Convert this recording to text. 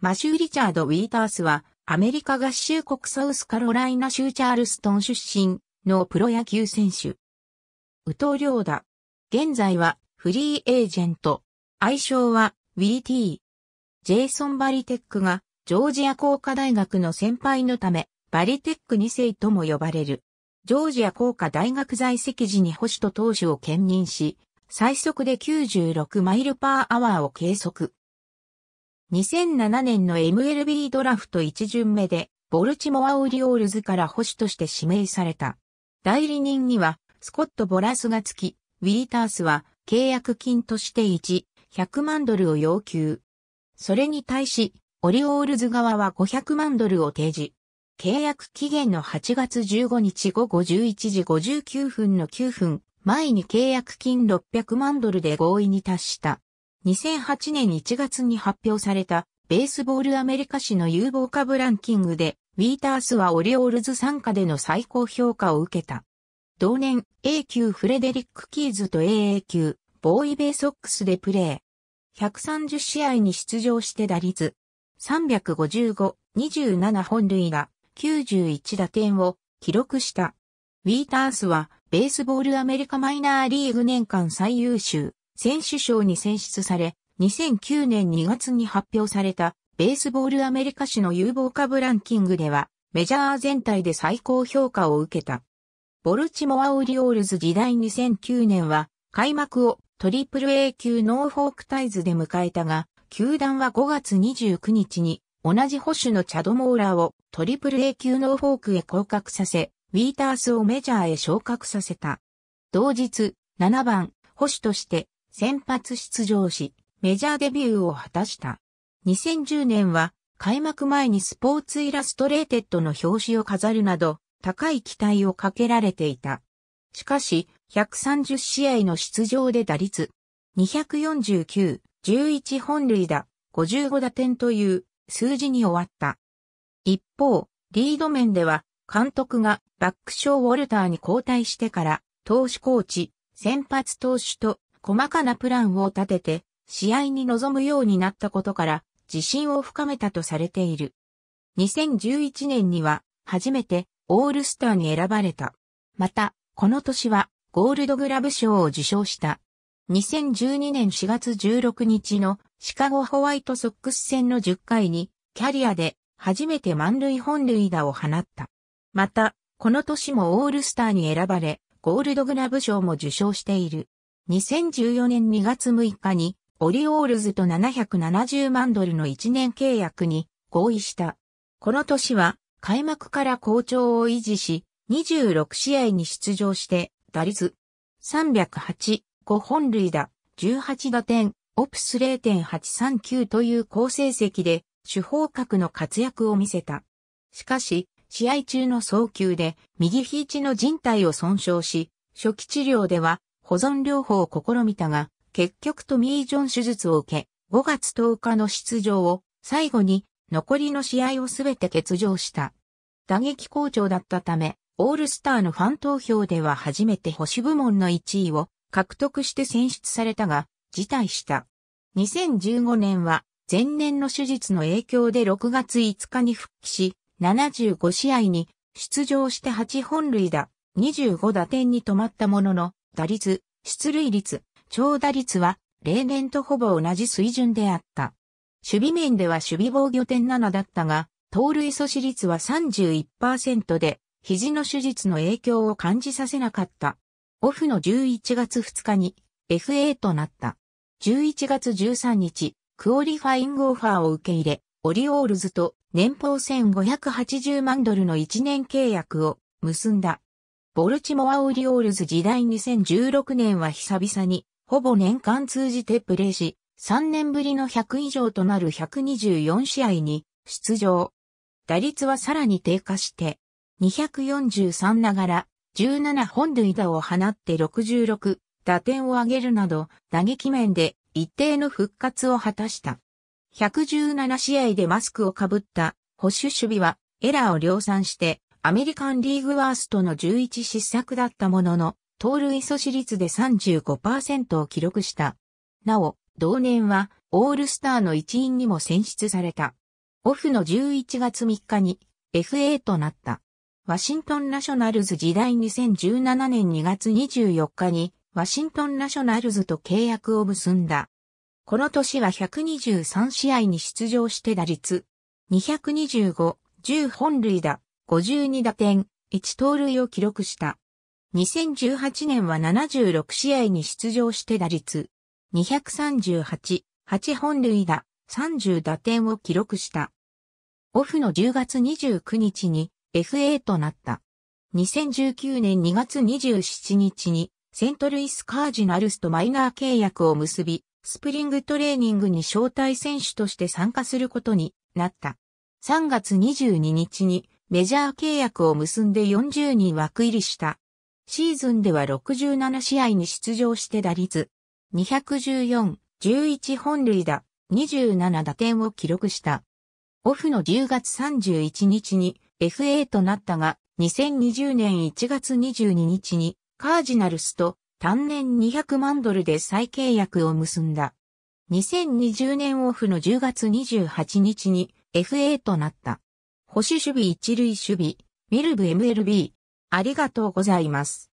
マシュー・リチャード・ウィータースは、アメリカ合衆国サウスカロライナ州チャールストン出身のプロ野球選手。宇藤ーダ。現在はフリーエージェント。愛称はウィーティー。ジェイソン・バリテックがジョージア工科大学の先輩のため、バリテック2世とも呼ばれる。ジョージア工科大学在籍時に保守と投手を兼任し、最速で96マイルパーアワーを計測。2007年の MLB ドラフト1巡目で、ボルチモア・オリオールズから保守として指名された。代理人には、スコット・ボラスがつき、ウィータースは契約金として1、100万ドルを要求。それに対し、オリオールズ側は500万ドルを提示。契約期限の8月15日午後11時59分の9分前に契約金600万ドルで合意に達した。2008年1月に発表されたベースボールアメリカ史の有望株ランキングで、ウィータースはオリオールズ参加での最高評価を受けた。同年、A 級フレデリック・キーズと AA 級、ボーイ・ベイ・ソックスでプレー。130試合に出場して打率。355、27本塁打、91打点を記録した。ウィータースは、ベースボールアメリカマイナーリーグ年間最優秀、選手賞に選出され、2009年2月に発表されたベースボールアメリカ史の有望株ランキングでは、メジャー全体で最高評価を受けた。ボルチモア・オリオールズ時代2009年は、開幕をトリプル A 級ノーフォークタイズで迎えたが、球団は5月29日に同じ保守のチャド・モーラーをトリプル A 級ノーフォークへ降格させ、ウィータースをメジャーへ昇格させた。同日、7番、保守として先発出場し、メジャーデビューを果たした。2010年は開幕前にスポーツイラストレーテッドの表紙を飾るなど、高い期待をかけられていた。しかし、130試合の出場で打率、249、11本塁打、55打点という数字に終わった。一方、リード面では、監督がバックショーウォルターに交代してから、投手コーチ、先発投手と細かなプランを立てて、試合に臨むようになったことから、自信を深めたとされている。2011年には、初めて、オールスターに選ばれた。また、この年は、ゴールドグラブ賞を受賞した。2012年4月16日のシカゴホワイトソックス戦の10回にキャリアで初めて満塁本塁打を放った。また、この年もオールスターに選ばれ、ゴールドグラブ賞も受賞している。2014年2月6日にオリオールズと770万ドルの1年契約に合意した。この年は開幕から好調を維持し、26試合に出場して、打率308、5本塁打、18打点、オプス0.839という好成績で、主砲格の活躍を見せた。しかし、試合中の早球で右肘の人帯を損傷し、初期治療では保存療法を試みたが、結局トミー・ジョン手術を受け、5月10日の出場を最後に残りの試合をすべて欠場した。打撃好調だったため、オールスターのファン投票では初めて星部門の1位を獲得して選出されたが、辞退した。2015年は前年の手術の影響で6月5日に復帰し、75試合に出場して8本塁打、25打点に止まったものの、打率、出塁率、長打率は例年とほぼ同じ水準であった。守備面では守備防御点7だったが、盗塁阻止率は31%で、肘の手術の影響を感じさせなかった。オフの11月2日に FA となった。11月13日、クオリファイングオファーを受け入れ、オリオールズと年俸1580万ドルの1年契約を結んだ。ボルチモア・オリオールズ時代2016年は久々に、ほぼ年間通じてプレーし、3年ぶりの100以上となる124試合に出場。打率はさらに低下して、243ながら17本塁打を放って66打点を挙げるなど打撃面で一定の復活を果たした。117試合でマスクをかぶった保守守備はエラーを量産してアメリカンリーグワーストの11失策だったものの、盗塁阻止率で35%を記録した。なお、同年はオールスターの一員にも選出された。オフの11月3日に FA となった。ワシントンナショナルズ時代2017年2月24日にワシントンナショナルズと契約を結んだ。この年は123試合に出場して打率225、10本塁打、52打点、1盗塁を記録した。2018年は76試合に出場して打率238、8本塁打、30打点を記録した。オフの10月29日に FA となった。2019年2月27日にセントルイスカージナルスとマイナー契約を結び、スプリングトレーニングに招待選手として参加することになった。3月22日にメジャー契約を結んで40人枠入りした。シーズンでは67試合に出場して打率214、11本塁打、27打点を記録した。オフの10月31日に FA となったが、2020年1月22日にカージナルスと単年200万ドルで再契約を結んだ。2020年オフの10月28日に FA となった。保守守備一塁守備、ミルブ MLB。ありがとうございます。